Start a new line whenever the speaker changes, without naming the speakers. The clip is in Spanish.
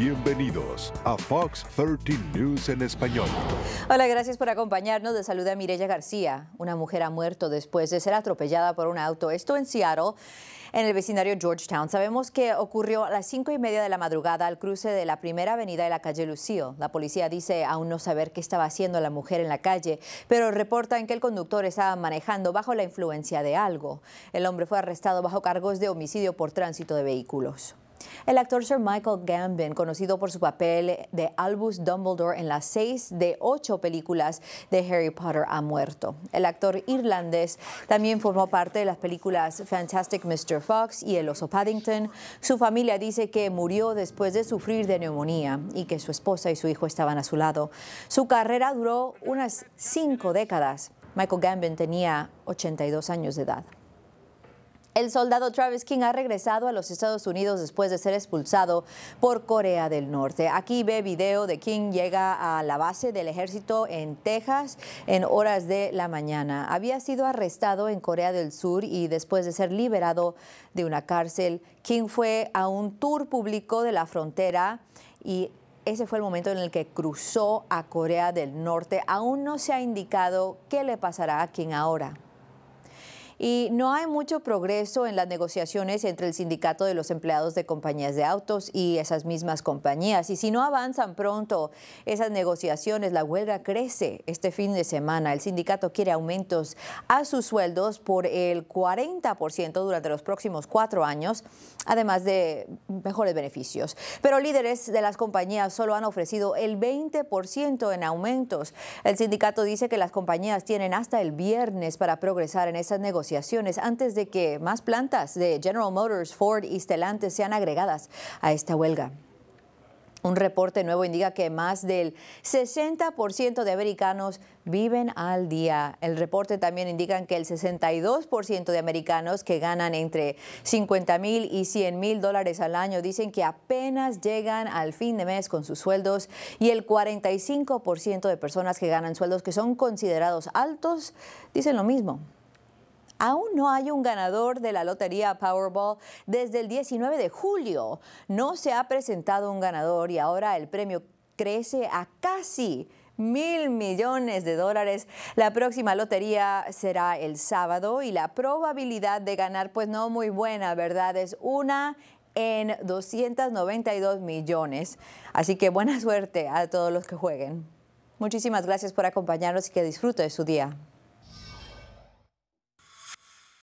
Bienvenidos a Fox 13 News en español. Hola, gracias por acompañarnos. De salud a Mireya García. Una mujer ha muerto después de ser atropellada por un auto. Esto en Seattle en el vecindario Georgetown. Sabemos que ocurrió a las cinco y media de la madrugada al cruce de la primera avenida de la calle Lucio. La policía dice aún no saber qué estaba haciendo la mujer en la calle, pero reportan que el conductor estaba manejando bajo la influencia de algo. El hombre fue arrestado bajo cargos de homicidio por tránsito de vehículos. El actor Sir Michael Gambon, conocido por su papel de Albus Dumbledore en las seis de ocho películas de Harry Potter, ha muerto. El actor irlandés también formó parte de las películas Fantastic Mr. Fox y El oso Paddington. Su familia dice que murió después de sufrir de neumonía y que su esposa y su hijo estaban a su lado. Su carrera duró unas cinco décadas. Michael Gambon tenía 82 años de edad. El soldado Travis King ha regresado a los Estados Unidos después de ser expulsado por Corea del Norte. Aquí ve video de King llega a la base del ejército en Texas en horas de la mañana. Había sido arrestado en Corea del Sur y después de ser liberado de una cárcel, King fue a un tour público de la frontera y ese fue el momento en el que cruzó a Corea del Norte. Aún no se ha indicado qué le pasará a King ahora y no hay mucho progreso en las negociaciones entre el sindicato de los empleados de compañías de autos y esas mismas compañías. Y si no avanzan pronto esas negociaciones, la huelga crece este fin de semana. El sindicato quiere aumentos a sus sueldos por el 40% durante los próximos cuatro años, además de mejores beneficios. Pero líderes de las compañías solo han ofrecido el 20% en aumentos. El sindicato dice que las compañías tienen hasta el viernes para progresar en esas negociaciones antes de que más plantas de General Motors, Ford y Stellantis sean agregadas a esta huelga. Un reporte nuevo indica que más del 60% de americanos viven al día. El reporte también indica que el 62% de americanos que ganan entre 50 mil y 100 mil dólares al año dicen que apenas llegan al fin de mes con sus sueldos y el 45% de personas que ganan sueldos que son considerados altos dicen lo mismo aún no hay un ganador de la lotería Powerball desde el 19 de julio. No se ha presentado un ganador y ahora el premio crece a casi mil millones de dólares. La próxima lotería será el sábado y la probabilidad de ganar, pues no muy buena, ¿verdad? Es una en 292 millones. Así que buena suerte a todos los que jueguen. Muchísimas gracias por acompañarnos y que disfrute de su día.